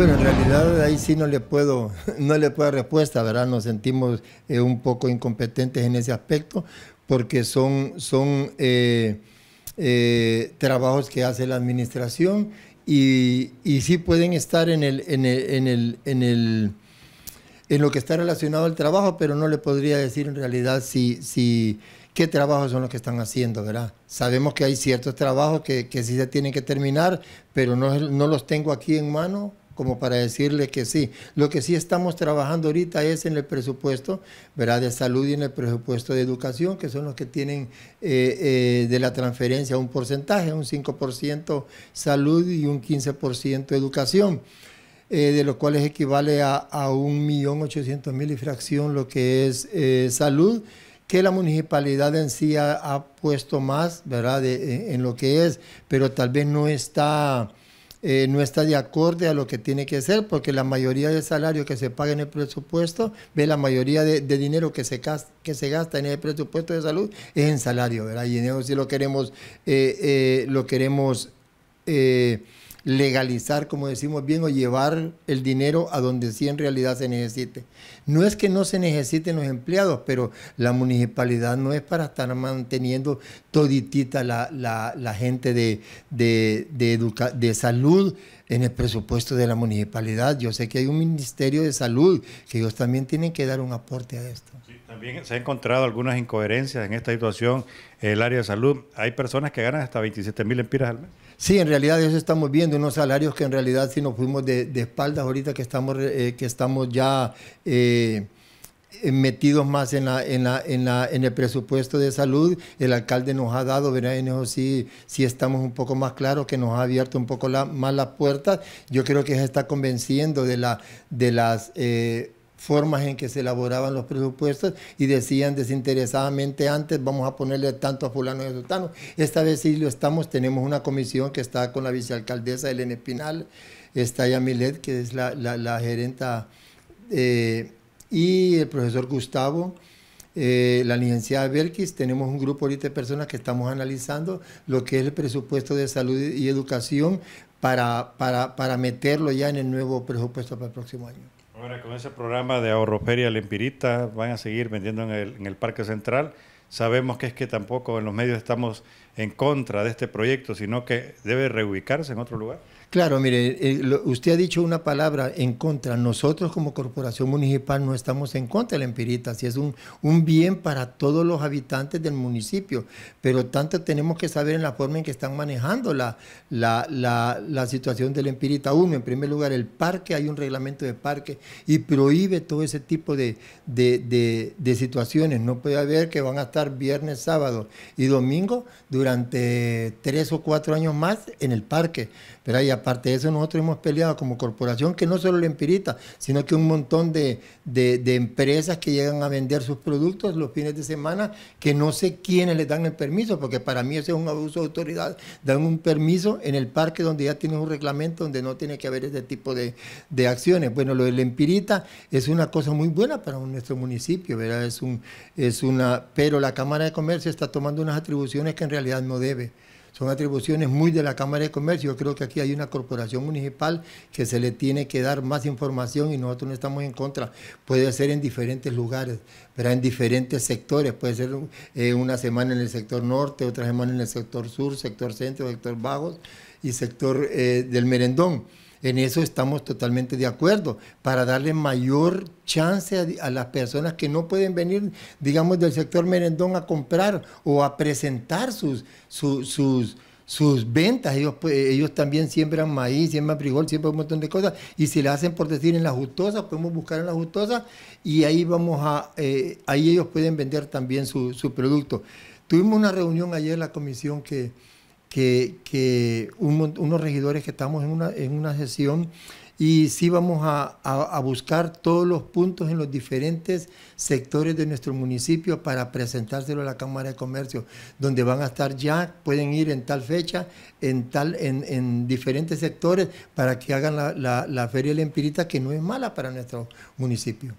Bueno, en realidad ahí sí no le puedo, no le puedo dar respuesta, ¿verdad? Nos sentimos eh, un poco incompetentes en ese aspecto porque son, son eh, eh, trabajos que hace la administración y, y sí pueden estar en el, en el, en en lo que está relacionado al trabajo, pero no le podría decir en realidad si, si qué trabajos son los que están haciendo, ¿verdad? Sabemos que hay ciertos trabajos que, que sí se tienen que terminar, pero no, no los tengo aquí en mano como para decirle que sí. Lo que sí estamos trabajando ahorita es en el presupuesto ¿verdad? de salud y en el presupuesto de educación, que son los que tienen eh, eh, de la transferencia un porcentaje, un 5% salud y un 15% educación. Eh, de lo cual equivale a, a 1.800.000 y fracción lo que es salud, que la municipalidad en sí ha, puesto más, ¿verdad?, en, lo que es, pero tal vez no está eh, no está de acorde a lo que tiene que ser, porque la mayoría del salario que se paga en el presupuesto, ve la mayoría de, dinero que se, que se gasta en el presupuesto de salud es en salario, ¿verdad? Y en eso lo queremos, eh, eh, lo queremos legalizar, como decimos bien, o llevar el dinero a donde sí en realidad se necesite. No es que no se necesiten los empleados, pero la municipalidad no es para estar manteniendo toditita la, gente de, de, de salud, en el presupuesto de la municipalidad. Yo sé que hay un Ministerio de Salud que ellos también tienen que dar un aporte a esto. Sí, también se han encontrado algunas incoherencias en esta situación en el área de salud. Hay personas que ganan hasta 27 mil empiras al mes. Sí, en realidad eso estamos viendo, unos salarios que en realidad si nos fuimos de, espaldas ahorita que estamos, eh, que estamos ya... Eh, eh, metidos más en, la, en, la, en, la, en el presupuesto de salud. El alcalde nos ha dado, verá, en eso sí, sí estamos un poco más claros, que nos ha abierto un poco la, más las puertas. Yo creo que se está convenciendo de, la, de las... Eh, formas en que se elaboraban los presupuestos y decían desinteresadamente antes vamos a ponerle tanto a fulano y a sultano. Esta vez sí lo estamos, tenemos una comisión que está con la vicealcaldesa Elena Espinal, está Yamilet, que es la, la, la gerenta eh, y el profesor Gustavo, eh, la licenciada Berkis, tenemos un grupo ahorita de personas que estamos analizando lo que es el presupuesto de salud y educación para, para, meterlo ya en el nuevo presupuesto para el próximo año. Ahora, con ese programa de ahorroferia limpirita van a seguir vendiendo en el Parque Central. Sabemos que es que tampoco en los medios estamos en contra de este proyecto, sino que debe reubicarse en otro lugar. Claro, mire, eh, usted ha dicho una palabra en contra. Nosotros como corporación municipal no estamos en contra de la empirita, si es un, un bien para todos los habitantes del municipio, pero tanto tenemos que saber en la forma en que están manejando la, la, situación de la empirita. Uno, en primer lugar, el parque, hay un reglamento de parque y prohíbe todo ese tipo de, situaciones. No puede haber que van a estar viernes, sábado y domingo durante tres o cuatro años más en el parque. Pero hay aparte de eso nosotros hemos peleado como corporación, que no solo la Empirita, sino que un montón de, empresas que llegan a vender sus productos los fines de semana, que no sé quiénes les dan el permiso, porque para mí eso es un abuso de autoridad. Dan un permiso en el parque donde ya tiene un reglamento donde no tiene que haber ese tipo de, de acciones. Bueno, lo del Empirita es una cosa muy buena para nuestro municipio, ¿verdad? Es un, es una, pero la Cámara de Comercio está tomando unas atribuciones que en realidad no debe son atribuciones muy de la Cámara de Comercio. Yo creo que aquí hay una corporación municipal que se le tiene que dar más información y nosotros no estamos en contra. Puede ser en diferentes lugares, pero en diferentes sectores. Puede ser eh, una semana en el sector norte, otra semana en el sector sur, sector centro, sector bajos y sector eh, del merendón. En eso estamos totalmente de acuerdo, para darle mayor chance a, las personas que no pueden venir, digamos, del sector merendón a comprar o a presentar sus, sus, sus ventas. Ellos, ellos también siembran maíz, siembran frijol, siempre un montón de cosas. Y si la hacen, por decir, en la justosa, podemos buscar en la justosa y ahí, vamos a, eh, ahí ellos pueden vender también su producto. Tuvimos una reunión ayer en la comisión que que, unos regidores que estamos en una, en una sesión y sí vamos a, buscar todos los puntos en los diferentes sectores de nuestro municipio para presentárselo a la Cámara de Comercio, donde van a estar ya, pueden ir en tal fecha, en tal, en, diferentes sectores, para que hagan la, la, la Feria de la Empirita, que no es mala para nuestro municipio.